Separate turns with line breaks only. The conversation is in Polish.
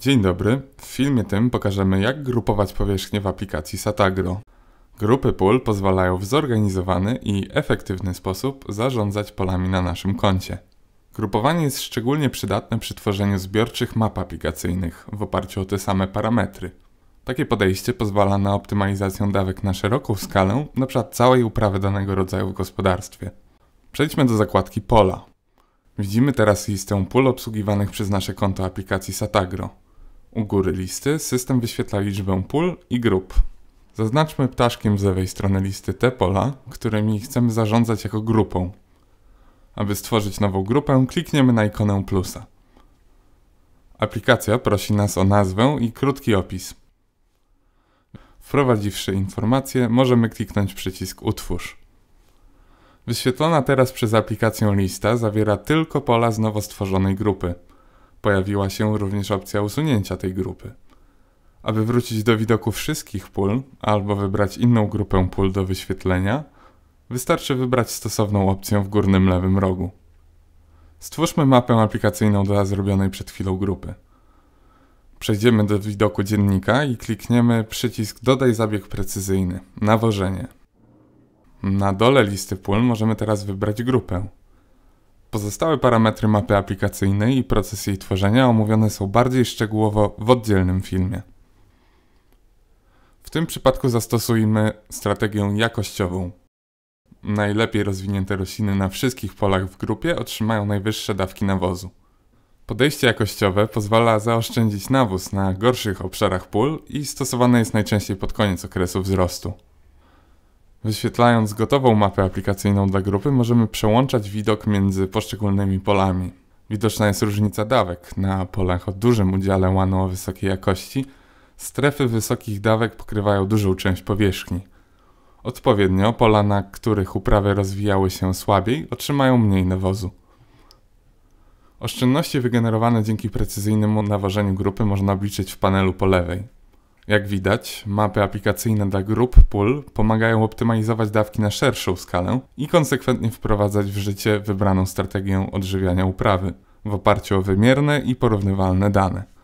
Dzień dobry. W filmie tym pokażemy jak grupować powierzchnie w aplikacji Satagro. Grupy pól pozwalają w zorganizowany i efektywny sposób zarządzać polami na naszym koncie. Grupowanie jest szczególnie przydatne przy tworzeniu zbiorczych map aplikacyjnych w oparciu o te same parametry. Takie podejście pozwala na optymalizację dawek na szeroką skalę, np. całej uprawy danego rodzaju w gospodarstwie. Przejdźmy do zakładki Pola. Widzimy teraz listę pól obsługiwanych przez nasze konto aplikacji Satagro. U góry listy system wyświetla liczbę pól i grup. Zaznaczmy ptaszkiem z lewej strony listy te pola, którymi chcemy zarządzać jako grupą. Aby stworzyć nową grupę, klikniemy na ikonę plusa. Aplikacja prosi nas o nazwę i krótki opis. Wprowadziwszy informacje, możemy kliknąć przycisk Utwórz. Wyświetlona teraz przez aplikację lista zawiera tylko pola z nowo stworzonej grupy pojawiła się również opcja usunięcia tej grupy. Aby wrócić do widoku wszystkich pól albo wybrać inną grupę pól do wyświetlenia, wystarczy wybrać stosowną opcję w górnym lewym rogu. Stwórzmy mapę aplikacyjną dla zrobionej przed chwilą grupy. Przejdziemy do widoku dziennika i klikniemy przycisk Dodaj zabieg precyzyjny, nawożenie. Na dole listy pól możemy teraz wybrać grupę. Pozostałe parametry mapy aplikacyjnej i proces jej tworzenia omówione są bardziej szczegółowo w oddzielnym filmie. W tym przypadku zastosujmy strategię jakościową. Najlepiej rozwinięte rośliny na wszystkich polach w grupie otrzymają najwyższe dawki nawozu. Podejście jakościowe pozwala zaoszczędzić nawóz na gorszych obszarach pól i stosowane jest najczęściej pod koniec okresu wzrostu. Wyświetlając gotową mapę aplikacyjną dla grupy, możemy przełączać widok między poszczególnymi polami. Widoczna jest różnica dawek na polach o dużym udziale łanu o wysokiej jakości. Strefy wysokich dawek pokrywają dużą część powierzchni. Odpowiednio pola, na których uprawy rozwijały się słabiej, otrzymają mniej nawozu. Oszczędności wygenerowane dzięki precyzyjnemu nawożeniu grupy można obliczyć w panelu po lewej. Jak widać, mapy aplikacyjne dla grup pól pomagają optymalizować dawki na szerszą skalę i konsekwentnie wprowadzać w życie wybraną strategię odżywiania uprawy w oparciu o wymierne i porównywalne dane.